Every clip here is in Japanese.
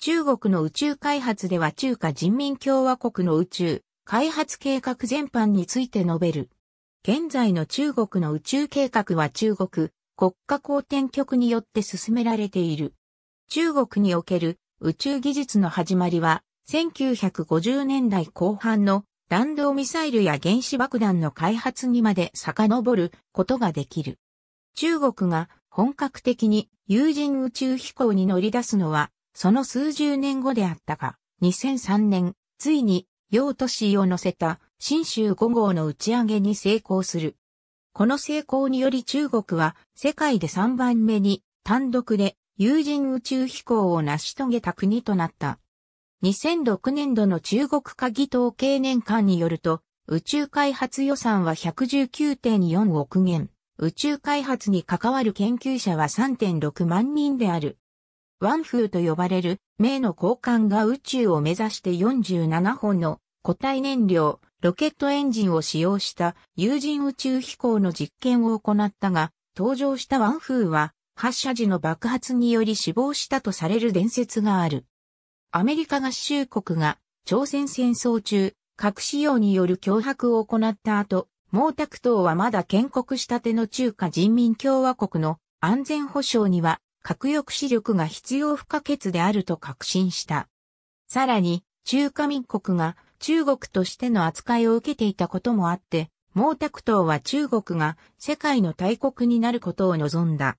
中国の宇宙開発では中華人民共和国の宇宙開発計画全般について述べる。現在の中国の宇宙計画は中国国家公転局によって進められている。中国における宇宙技術の始まりは1950年代後半の弾道ミサイルや原子爆弾の開発にまで遡ることができる。中国が本格的に有人宇宙飛行に乗り出すのはその数十年後であったが、2003年、ついに、用都市を乗せた、新州5号の打ち上げに成功する。この成功により中国は、世界で3番目に、単独で、有人宇宙飛行を成し遂げた国となった。2006年度の中国科技統計年間によると、宇宙開発予算は119.4億元。宇宙開発に関わる研究者は3.6万人である。ワンフーと呼ばれる、名の交換が宇宙を目指して47本の固体燃料、ロケットエンジンを使用した有人宇宙飛行の実験を行ったが、登場したワンフーは、発射時の爆発により死亡したとされる伝説がある。アメリカ合衆国が朝鮮戦争中、核使用による脅迫を行った後、毛沢東はまだ建国したての中華人民共和国の安全保障には核抑止力が必要不可欠であると確信した。さらに、中華民国が中国としての扱いを受けていたこともあって、毛沢東は中国が世界の大国になることを望んだ。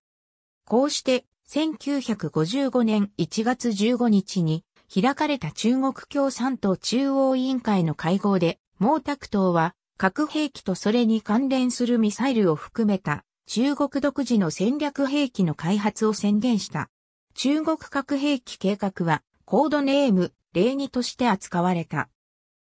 こうして、1955年1月15日に開かれた中国共産党中央委員会の会合で、毛沢東は核兵器とそれに関連するミサイルを含めた中国独自の戦略兵器の開発を宣言した。中国核兵器計画は、コードネーム、例にとして扱われた。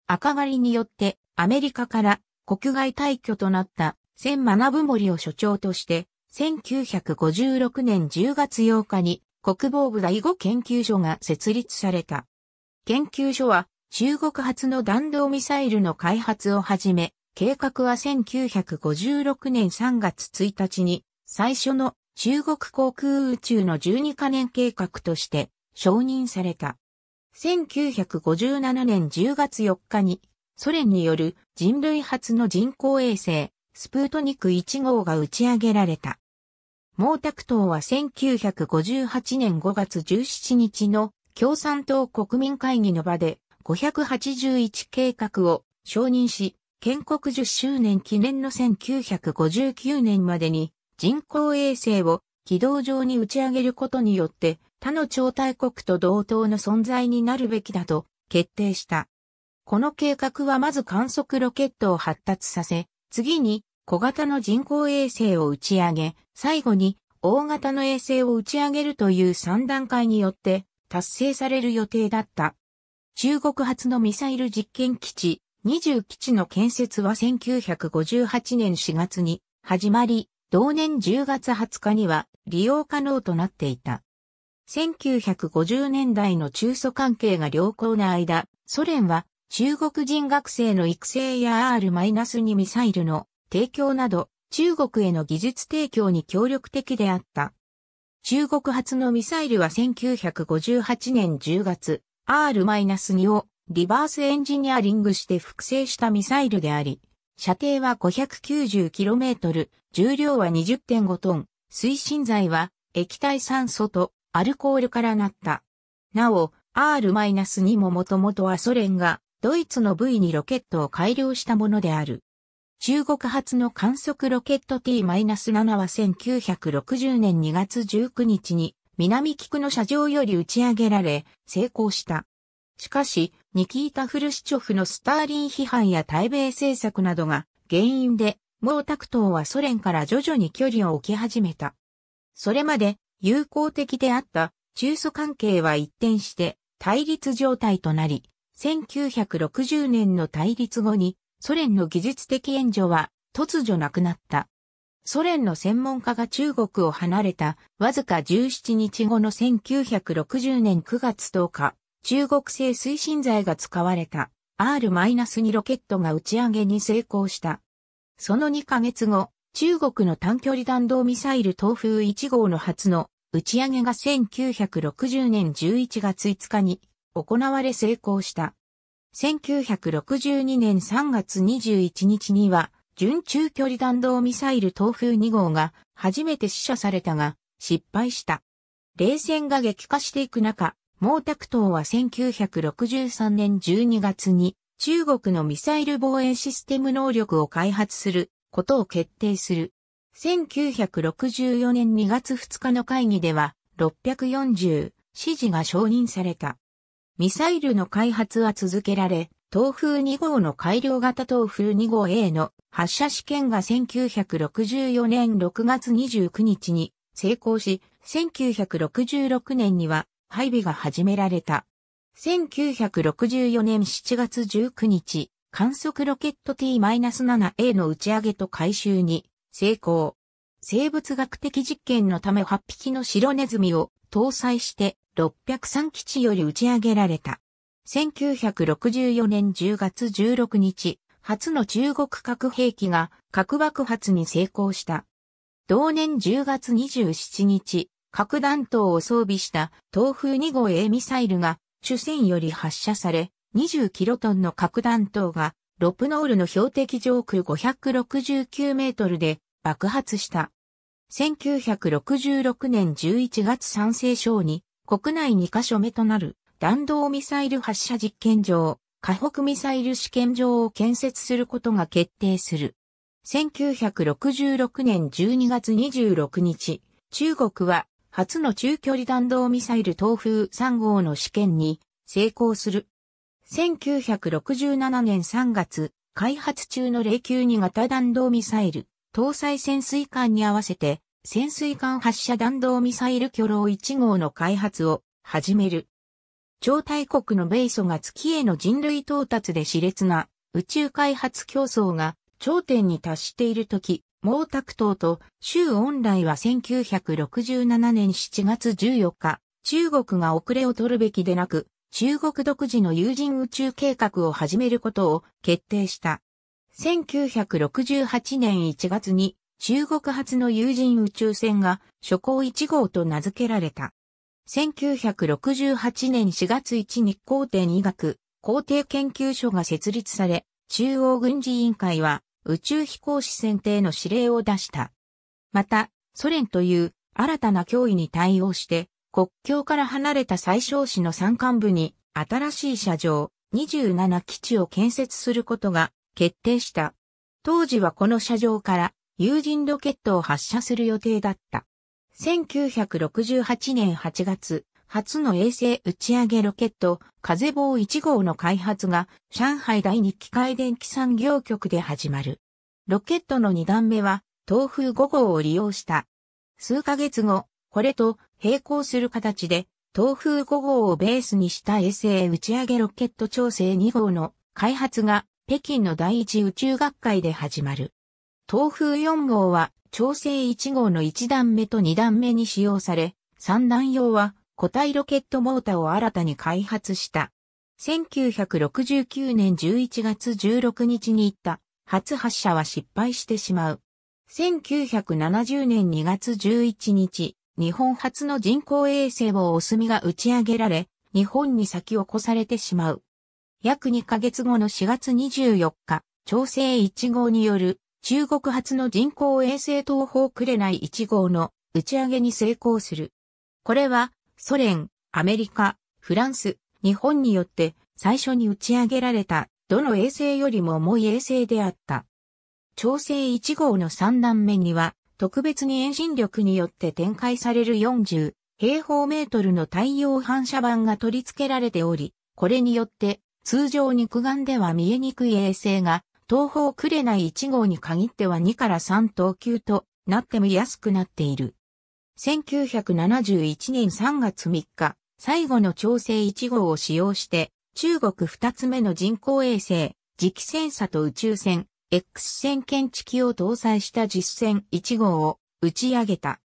赤狩りによって、アメリカから国外退去となった、千学森を所長として、1956年10月8日に国防部第5研究所が設立された。研究所は中国発の弾道ミサイルの開発をはじめ、計画は1956年3月1日に最初の中国航空宇宙の12カ年計画として承認された。1957年10月4日にソ連による人類初の人工衛星スプートニク1号が打ち上げられた。毛沢東は1958年5月17日の共産党国民会議の場で581計画を承認し、建国10周年記念の1959年までに人工衛星を軌道上に打ち上げることによって他の超大国と同等の存在になるべきだと決定した。この計画はまず観測ロケットを発達させ、次に小型の人工衛星を打ち上げ、最後に大型の衛星を打ち上げるという3段階によって達成される予定だった。中国発のミサイル実験基地、20基地の建設は1958年4月に始まり、同年10月20日には利用可能となっていた。1950年代の中ソ関係が良好な間、ソ連は中国人学生の育成や R-2 ミサイルの提供など中国への技術提供に協力的であった。中国発のミサイルは1958年10月 R-2 をリバースエンジニアリングして複製したミサイルであり、射程は 590km、重量は20.5トン、推進剤は液体酸素とアルコールからなった。なお、R-2 ももともとはソ連がドイツの V にロケットを改良したものである。中国発の観測ロケット T-7 は1960年2月19日に南菊の射場より打ち上げられ成功した。しかし、ニキータ・フルシチョフのスターリン批判や対米政策などが原因で、毛沢東はソ連から徐々に距離を置き始めた。それまで友好的であった中ソ関係は一転して対立状態となり、1960年の対立後にソ連の技術的援助は突如なくなった。ソ連の専門家が中国を離れたわずか17日後の1960年9月10日、中国製推進剤が使われた R-2 ロケットが打ち上げに成功した。その2ヶ月後、中国の短距離弾道ミサイル東風1号の初の打ち上げが1960年11月5日に行われ成功した。1962年3月21日には、準中距離弾道ミサイル東風2号が初めて試射されたが、失敗した。冷戦が激化していく中、毛沢東は1963年12月に中国のミサイル防衛システム能力を開発することを決定する。1964年2月2日の会議では640指示が承認された。ミサイルの開発は続けられ、東風2号の改良型東風2号 A の発射試験が1964年6月29日に成功し、1966年には配備が始められた。1964年7月19日、観測ロケット T-7A の打ち上げと回収に成功。生物学的実験のため8匹の白ネズミを搭載して603基地より打ち上げられた。1964年10月16日、初の中国核兵器が核爆発に成功した。同年10月27日、核弾頭を装備した東風2号 A ミサイルが主戦より発射され、20キロトンの核弾頭がロプノールの標的上空569メートルで爆発した。1966年11月賛成省に国内2カ所目となる弾道ミサイル発射実験場、河北ミサイル試験場を建設することが決定する。1966年12月26日、中国は初の中距離弾道ミサイル東風3号の試験に成功する。1967年3月、開発中の霊級2型弾道ミサイル、搭載潜水艦に合わせて、潜水艦発射弾道ミサイル巨浪1号の開発を始める。超大国の米ソが月への人類到達で熾烈な宇宙開発競争が頂点に達している時、毛沢東と周恩来は1967年7月14日、中国が遅れを取るべきでなく、中国独自の有人宇宙計画を始めることを決定した。1968年1月に中国発の有人宇宙船が初行1号と名付けられた。1968年4月1日皇帝医学、皇帝研究所が設立され、中央軍事委員会は宇宙飛行士選定の指令を出した。また、ソ連という新たな脅威に対応して、国境から離れた最小市の山間部に新しい車上27基地を建設することが決定した。当時はこの車上から有人ロケットを発射する予定だった。1968年8月、初の衛星打ち上げロケット、風棒1号の開発が上海第二機械電気産業局で始まる。ロケットの2段目は、東風5号を利用した。数ヶ月後、これと並行する形で、東風5号をベースにした衛星打ち上げロケット調整2号の開発が北京の第一宇宙学会で始まる。東風4号は調整1号の1段目と2段目に使用され、3段用は固体ロケットモーターを新たに開発した。1969年11月16日に行った初発射は失敗してしまう。1970年2月11日、日本初の人工衛星をおみが打ち上げられ、日本に先を越されてしまう。約2ヶ月後の4月24日、調整1号による中国初の人工衛星東方くれない1号の打ち上げに成功する。これはソ連、アメリカ、フランス、日本によって最初に打ち上げられた、どの衛星よりも重い衛星であった。調整1号の3段目には、特別に遠心力によって展開される40平方メートルの太陽反射板が取り付けられており、これによって通常肉眼では見えにくい衛星が東方くれない1号に限っては2から3等級となって見やすくなっている。1971年3月3日、最後の調整1号を使用して、中国2つ目の人工衛星、磁気センサと宇宙船、X 線検知器を搭載した実戦1号を打ち上げた。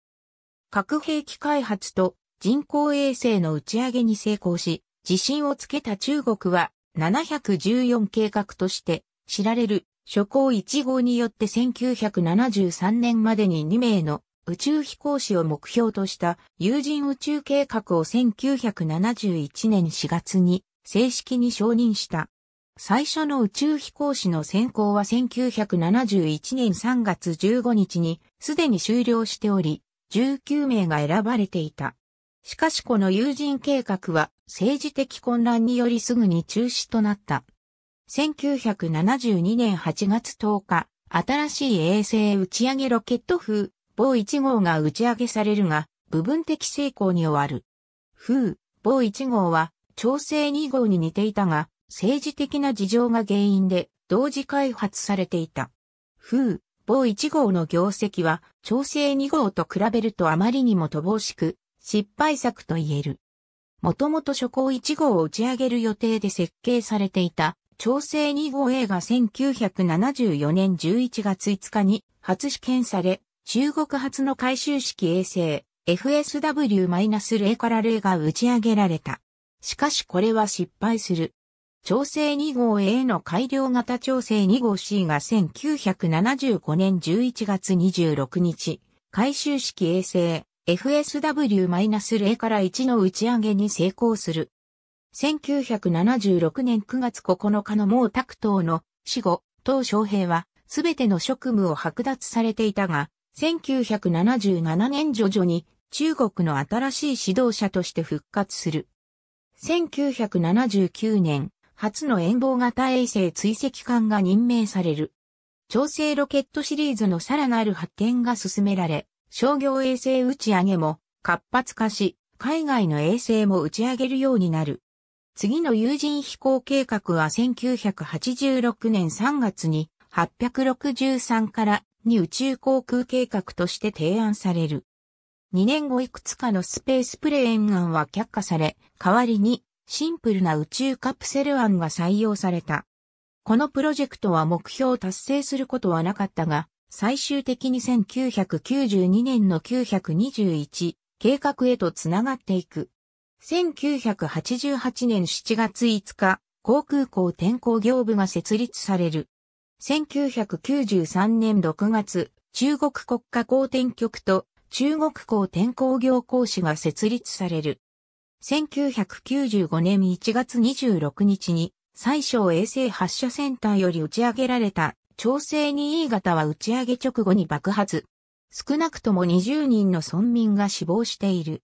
核兵器開発と人工衛星の打ち上げに成功し、自信をつけた中国は714計画として知られる初行1号によって1973年までに2名の宇宙飛行士を目標とした有人宇宙計画を1971年4月に正式に承認した。最初の宇宙飛行士の選考は1971年3月15日にすでに終了しており、19名が選ばれていた。しかしこの有人計画は政治的混乱によりすぐに中止となった。1972年8月10日、新しい衛星打ち上げロケット風某1号が打ち上げされるが、部分的成功に終わる。風、某1号は、調整2号に似ていたが、政治的な事情が原因で、同時開発されていた。風、某1号の業績は、調整2号と比べるとあまりにも乏しく、失敗作と言える。もともと初行1号を打ち上げる予定で設計されていた、調整2号 A が1974年11月5日に初試験され、中国初の回収式衛星 FSW-0 から0が打ち上げられた。しかしこれは失敗する。調整2号 A の改良型調整2号 C が1975年11月26日、回収式衛星 FSW-0 から1の打ち上げに成功する。1976年9月9日の毛沢東の死後、東昌平はすべての職務を剥奪されていたが、1977年徐々に中国の新しい指導者として復活する。1979年、初の遠望型衛星追跡艦が任命される。調整ロケットシリーズのさらなる発展が進められ、商業衛星打ち上げも活発化し、海外の衛星も打ち上げるようになる。次の有人飛行計画は1986年3月に863からに宇宙航空計画として提案される。2年後いくつかのスペースプレーン案は却下され、代わりにシンプルな宇宙カプセル案が採用された。このプロジェクトは目標を達成することはなかったが、最終的に1992年の921計画へとつながっていく。1988年7月5日、航空港転校業部が設立される。1993年6月、中国国家公転局と中国公転工業公司が設立される。1995年1月26日に、最小衛星発射センターより打ち上げられた、調整 2E 型は打ち上げ直後に爆発。少なくとも20人の村民が死亡している。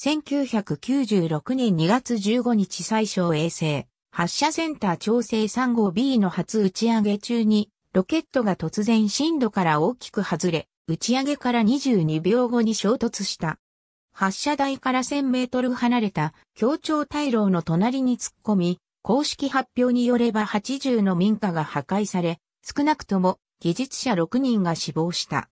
1996年2月15日最小衛星。発射センター調整3号 b の初打ち上げ中に、ロケットが突然深度から大きく外れ、打ち上げから22秒後に衝突した。発射台から1000メートル離れた協調大楼の隣に突っ込み、公式発表によれば80の民家が破壊され、少なくとも技術者6人が死亡した。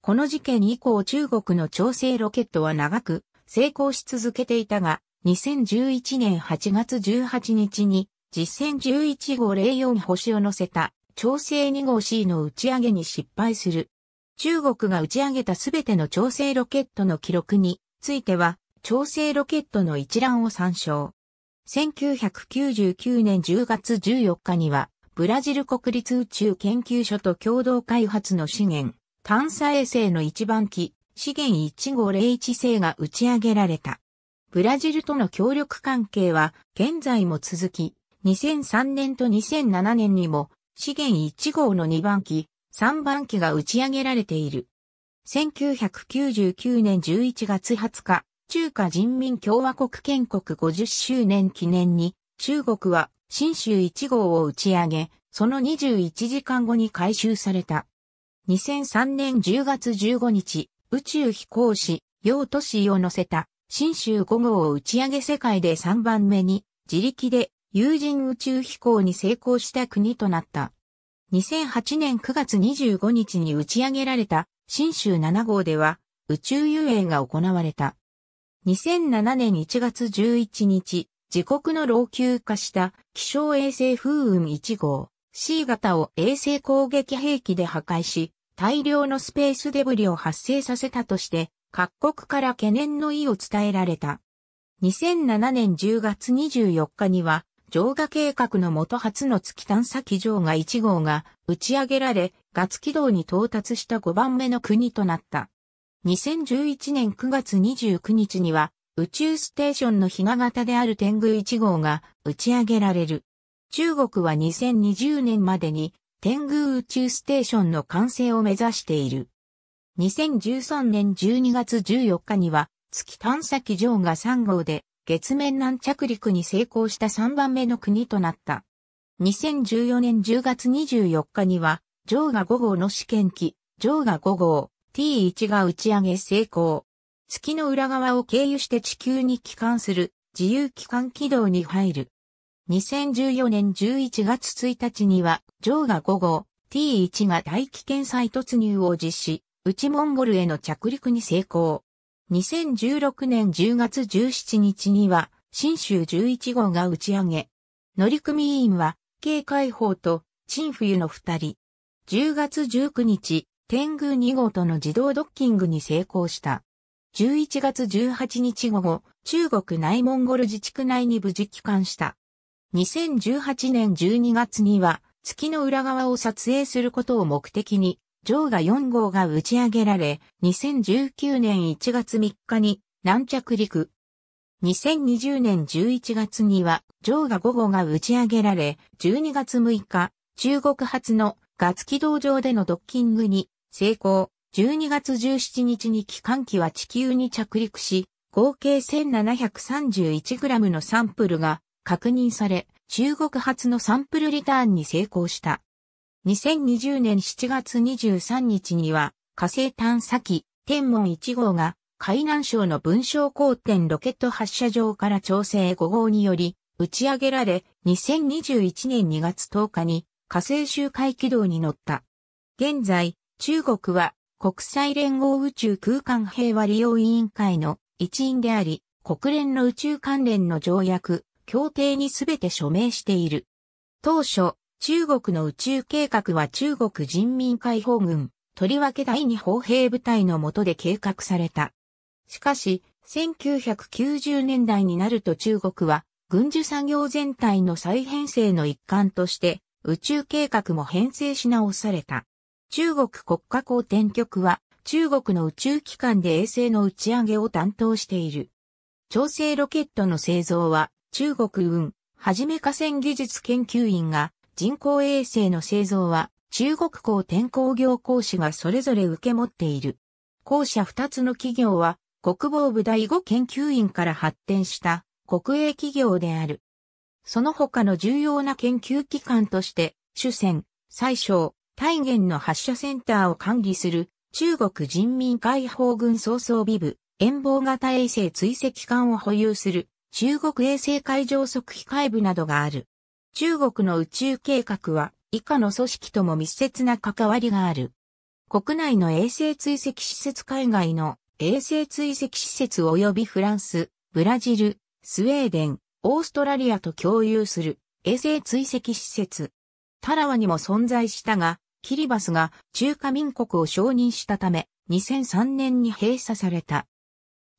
この事件以降中国の調整ロケットは長く成功し続けていたが、2011年8月18日に実戦11号04星を乗せた調整2号 C の打ち上げに失敗する。中国が打ち上げたすべての調整ロケットの記録については、調整ロケットの一覧を参照。1999年10月14日には、ブラジル国立宇宙研究所と共同開発の資源、探査衛星の一番機、資源15001星が打ち上げられた。ブラジルとの協力関係は現在も続き、2003年と2007年にも資源1号の2番機、3番機が打ち上げられている。1999年11月20日、中華人民共和国建国50周年記念に、中国は新州1号を打ち上げ、その21時間後に回収された。2003年10月15日、宇宙飛行士、楊都市を乗せた新州5号を打ち上げ世界で3番目に自力で有人宇宙飛行に成功した国となった。2008年9月25日に打ち上げられた新州7号では宇宙遊泳が行われた。2007年1月11日、自国の老朽化した気象衛星風雲1号 C 型を衛星攻撃兵器で破壊し、大量のスペースデブリを発生させたとして各国から懸念の意を伝えられた。2007年10月24日には、上画計画の元初の月探査機上が1号が打ち上げられ、月軌道に到達した5番目の国となった。2011年9月29日には、宇宙ステーションの比な型である天狗1号が打ち上げられる。中国は2020年までに天狗宇宙ステーションの完成を目指している。2013年12月14日には、月探査機ジョーが3号で、月面南着陸に成功した3番目の国となった。2014年10月24日には、ジョーガ5号の試験機、ジョーガ5号 T1 が打ち上げ成功。月の裏側を経由して地球に帰還する自由帰還軌道に入る。2014年11月1日には、ジョーガ5号 T1 が大気圏再突入を実施。内モンゴルへの着陸に成功。2016年10月17日には、新州11号が打ち上げ、乗組員は、警戒砲と、陳冬の二人。10月19日、天宮2号との自動ドッキングに成功した。11月18日午後、中国内モンゴル自治区内に無事帰還した。2018年12月には、月の裏側を撮影することを目的に、ジョーガ4号が打ち上げられ、2019年1月3日に軟着陸。2020年11月には、ジョーガ5号が打ち上げられ、12月6日、中国発のガツ軌道上でのドッキングに成功。12月17日に機関機は地球に着陸し、合計 1731g のサンプルが確認され、中国発のサンプルリターンに成功した。2020年7月23日には火星探査機天文1号が海南省の文章高点ロケット発射場から調整5号により打ち上げられ2021年2月10日に火星周回軌道に乗った。現在、中国は国際連合宇宙空間平和利用委員会の一員であり、国連の宇宙関連の条約、協定にすべて署名している。当初、中国の宇宙計画は中国人民解放軍、とりわけ第二砲兵部隊の下で計画された。しかし、1990年代になると中国は、軍需産業全体の再編成の一環として、宇宙計画も編成し直された。中国国家公転局は、中国の宇宙機関で衛星の打ち上げを担当している。調整ロケットの製造は、中国運、はじめ河川技術研究院が人工衛星の製造は中国港天工業講師がそれぞれ受け持っている。校舎二つの企業は国防部第五研究員から発展した国営企業である。その他の重要な研究機関として、主戦、最小、大元の発射センターを管理する中国人民解放軍総装備部、遠望型衛星追跡艦を保有する中国衛星海上測機械部などがある。中国の宇宙計画は以下の組織とも密接な関わりがある。国内の衛星追跡施設海外の衛星追跡施設及びフランス、ブラジル、スウェーデン、オーストラリアと共有する衛星追跡施設。タラワにも存在したが、キリバスが中華民国を承認したため、2003年に閉鎖された。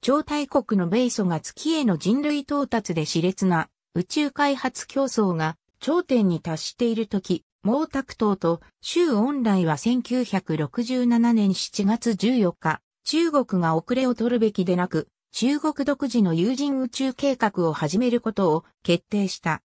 超大国の米ソが月への人類到達で熾烈な宇宙開発競争が頂点に達している時、毛沢東と周恩来は1967年7月14日、中国が遅れを取るべきでなく、中国独自の有人宇宙計画を始めることを決定した。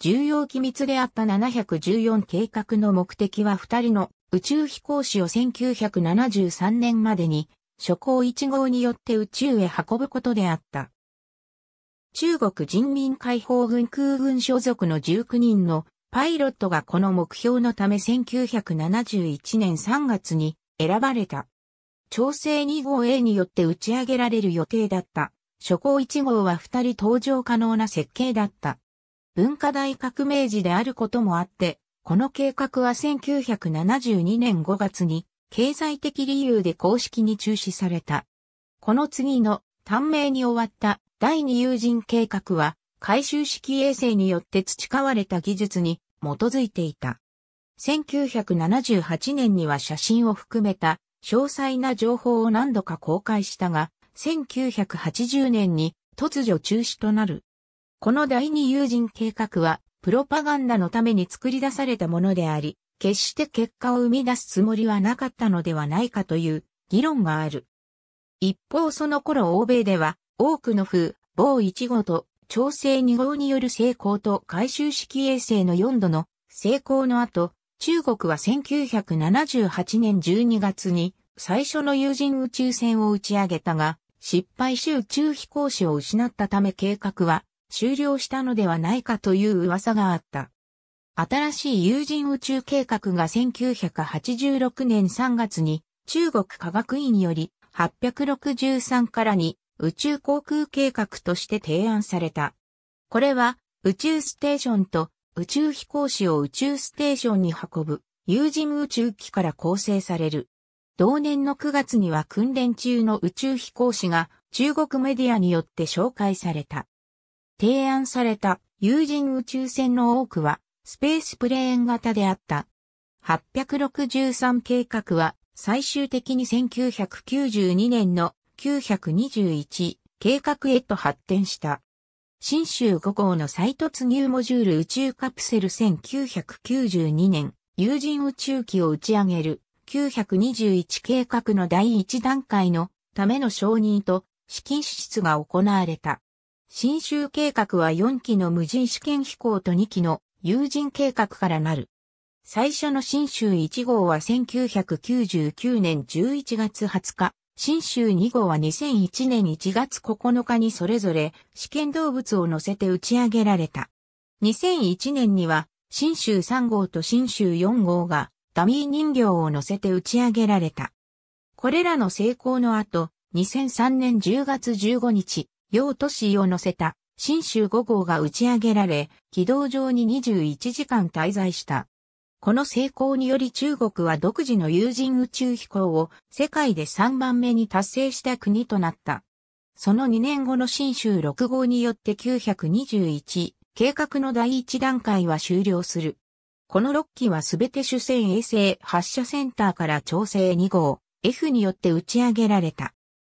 重要機密であった714計画の目的は2人の宇宙飛行士を1973年までに初行1号によって宇宙へ運ぶことであった。中国人民解放軍空軍所属の19人のパイロットがこの目標のため1971年3月に選ばれた。調整2号 A によって打ち上げられる予定だった。初行1号は2人搭乗可能な設計だった。文化大革命時であることもあって、この計画は1972年5月に経済的理由で公式に中止された。この次の短命に終わった第二友人計画は回収式衛星によって培われた技術に基づいていた。1978年には写真を含めた詳細な情報を何度か公開したが、1980年に突如中止となる。この第二友人計画はプロパガンダのために作り出されたものであり、決して結果を生み出すつもりはなかったのではないかという議論がある。一方その頃欧米では、多くの風、某1号と、調整2号による成功と回収式衛星の4度の成功の後、中国は1978年12月に最初の有人宇宙船を打ち上げたが、失敗し宇宙飛行士を失ったため計画は終了したのではないかという噂があった。新しい有人宇宙計画が1986年3月に中国科学院より863からに宇宙航空計画として提案された。これは宇宙ステーションと宇宙飛行士を宇宙ステーションに運ぶ有人宇宙機から構成される。同年の9月には訓練中の宇宙飛行士が中国メディアによって紹介された。提案された有人宇宙船の多くはスペースプレーン型であった。863計画は最終的に1992年の921計画へと発展した。新州5号の再突入モジュール宇宙カプセル1992年、有人宇宙機を打ち上げる921計画の第1段階のための承認と資金支出が行われた。新州計画は4機の無人試験飛行と2機の有人計画からなる。最初の新州1号は1999年11月20日、新州2号は2001年1月9日にそれぞれ試験動物を乗せて打ち上げられた。2001年には新州3号と新州4号がダミー人形を乗せて打ち上げられた。これらの成功の後、2003年10月15日、用都市を乗せた新州5号が打ち上げられ、軌道上に21時間滞在した。この成功により中国は独自の有人宇宙飛行を世界で3番目に達成した国となった。その2年後の新州6号によって921、計画の第1段階は終了する。この6機はすべて主戦衛星発射センターから調整2号 F によって打ち上げられた。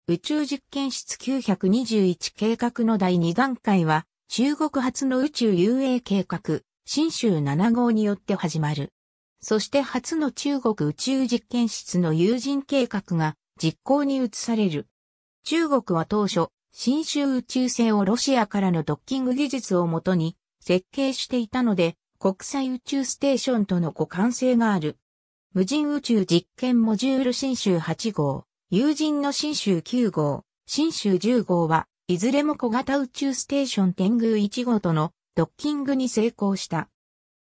宇宙実験室921計画の第2段階は中国初の宇宙遊泳計画新州7号によって始まる。そして初の中国宇宙実験室の有人計画が実行に移される。中国は当初、新州宇宙船をロシアからのドッキング技術をもとに設計していたので、国際宇宙ステーションとの互換性がある。無人宇宙実験モジュール新州8号、有人の新州9号、新州10号は、いずれも小型宇宙ステーション天宮1号とのドッキングに成功した。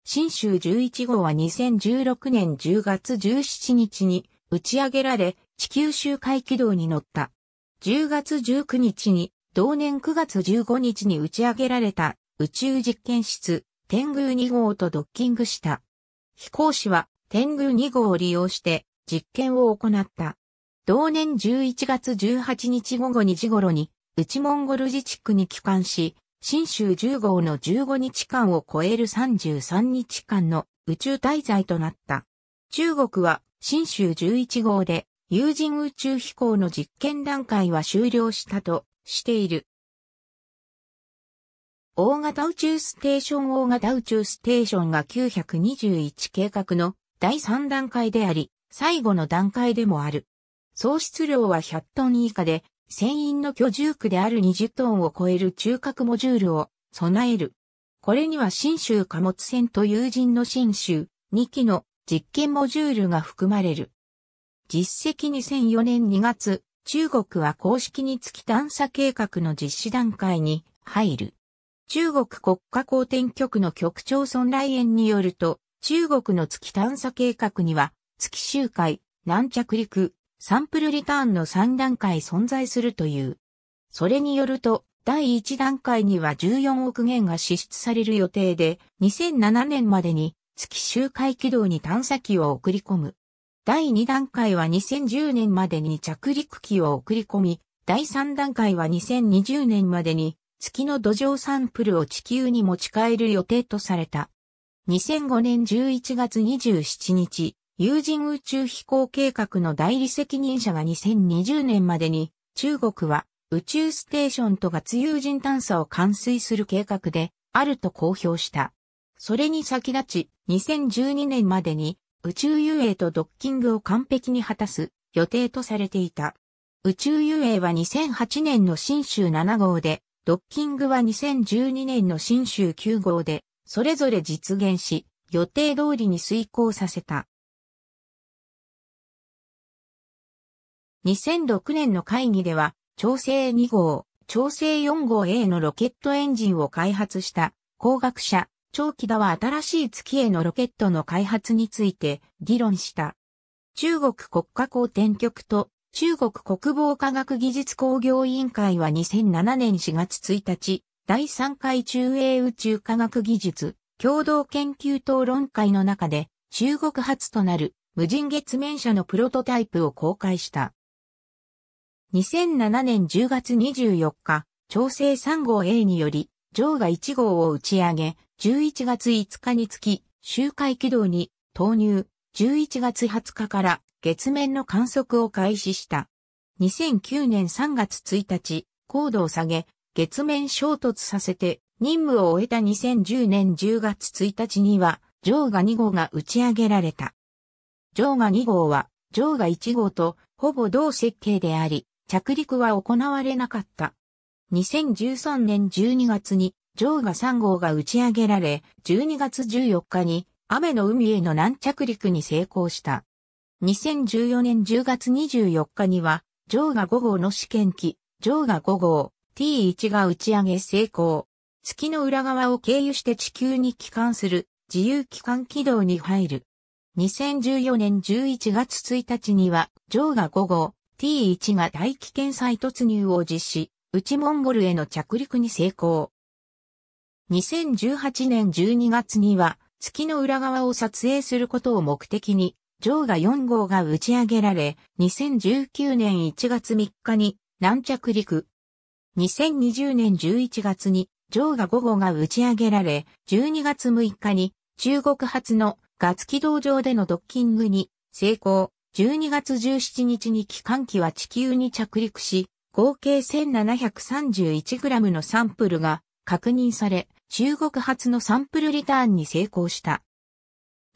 新州11号は2016年10月17日に打ち上げられ地球周回軌道に乗った。10月19日に同年9月15日に打ち上げられた宇宙実験室天宮2号とドッキングした。飛行士は天宮2号を利用して実験を行った。同年11月18日午後2時頃に内モンゴル自治区に帰還し、新州10号の15日間を超える33日間の宇宙滞在となった。中国は新州11号で有人宇宙飛行の実験段階は終了したとしている。大型宇宙ステーション大型宇宙ステーションが921計画の第3段階であり、最後の段階でもある。総質量は100トン以下で、船員の居住区である20トンを超える中核モジュールを備える。これには新州貨物船と友人の新州2機の実験モジュールが含まれる。実績2004年2月、中国は公式につき探査計画の実施段階に入る。中国国家公転局の局長孫来園によると、中国の月探査計画には、月周回、南着陸、サンプルリターンの3段階存在するという。それによると、第1段階には14億元が支出される予定で、2007年までに月周回軌道に探査機を送り込む。第2段階は2010年までに着陸機を送り込み、第3段階は2020年までに月の土壌サンプルを地球に持ち帰る予定とされた。2005年11月27日、有人宇宙飛行計画の代理責任者が2020年までに、中国は宇宙ステーションと月有人探査を完遂する計画であると公表した。それに先立ち、2012年までに宇宙遊泳とドッキングを完璧に果たす予定とされていた。宇宙遊泳は2008年の新州7号で、ドッキングは2012年の新州9号で、それぞれ実現し、予定通りに遂行させた。2006年の会議では、調整2号、調整4号 A のロケットエンジンを開発した工学者、長期打は新しい月へのロケットの開発について議論した。中国国家公転局と中国国防科学技術工業委員会は2007年4月1日、第3回中英宇宙科学技術共同研究討論会の中で中国初となる無人月面車のプロトタイプを公開した。2007年10月24日、調整3号 A により、上下1号を打ち上げ、11月5日につき、周回軌道に投入、11月20日から月面の観測を開始した。2009年3月1日、高度を下げ、月面衝突させて任務を終えた2010年10月1日には、上下2号が打ち上げられた。上下2号は、上下1号とほぼ同設計であり、着陸は行われなかった。2013年12月に、ジョーガ3号が打ち上げられ、12月14日に、雨の海への軟着陸に成功した。2014年10月24日には、ジョーガ5号の試験機、ジョーガ5号 T1 が打ち上げ成功。月の裏側を経由して地球に帰還する自由帰還軌道に入る。2014年11月1日には、ジョーガ5号 T1 が大気圏再突入を実施、内モンゴルへの着陸に成功。2018年12月には月の裏側を撮影することを目的に、上下4号が打ち上げられ、2019年1月3日に南着陸。2020年11月に上下5号が打ち上げられ、12月6日に中国発のガツ軌道上でのドッキングに成功。12月17日に機関機は地球に着陸し、合計 1731g のサンプルが確認され、中国発のサンプルリターンに成功した。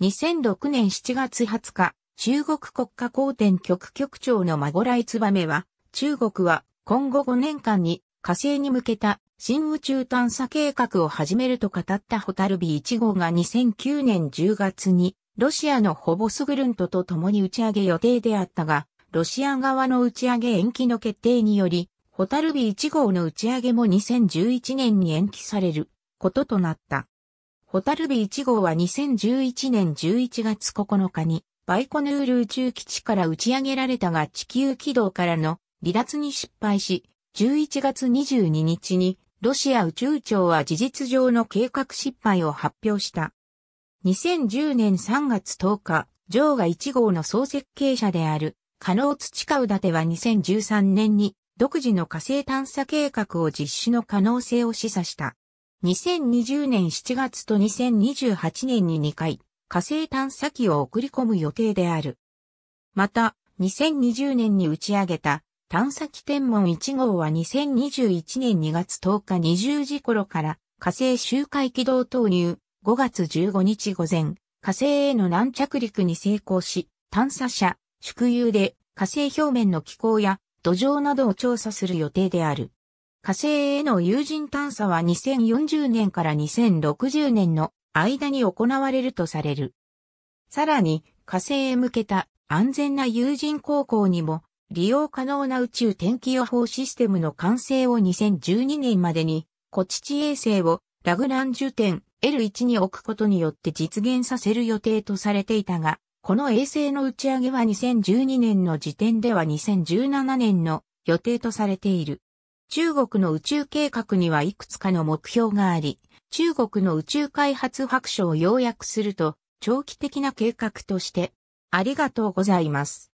2006年7月20日、中国国家公典局局長の孫来メは、中国は今後5年間に火星に向けた新宇宙探査計画を始めると語ったホタルビ1号が2009年10月にロシアのホボスグルントと共に打ち上げ予定であったが、ロシア側の打ち上げ延期の決定により、ホタルビ1号の打ち上げも2011年に延期されることとなった。ホタルビ1号は2011年11月9日にバイコヌール宇宙基地から打ち上げられたが地球軌道からの離脱に失敗し、11月22日にロシア宇宙庁は事実上の計画失敗を発表した。2010年3月10日、ジョーが1号の総設計者である、加納土ダテは2013年に、独自の火星探査計画を実施の可能性を示唆した。2020年7月と2028年に2回、火星探査機を送り込む予定である。また、2020年に打ち上げた探査機天文1号は2021年2月10日20時頃から火星周回軌道投入、5月15日午前、火星への軟着陸に成功し、探査車、宿遊で火星表面の気候や土壌などを調査する予定である。火星への有人探査は2040年から2060年の間に行われるとされる。さらに火星へ向けた安全な有人航行にも利用可能な宇宙天気予報システムの完成を2012年までに、小チ衛星をラグランジュ点 L1 に置くことによって実現させる予定とされていたが、この衛星の打ち上げは2012年の時点では2017年の予定とされている。中国の宇宙計画にはいくつかの目標があり、中国の宇宙開発白書を要約すると、長期的な計画として、ありがとうございます。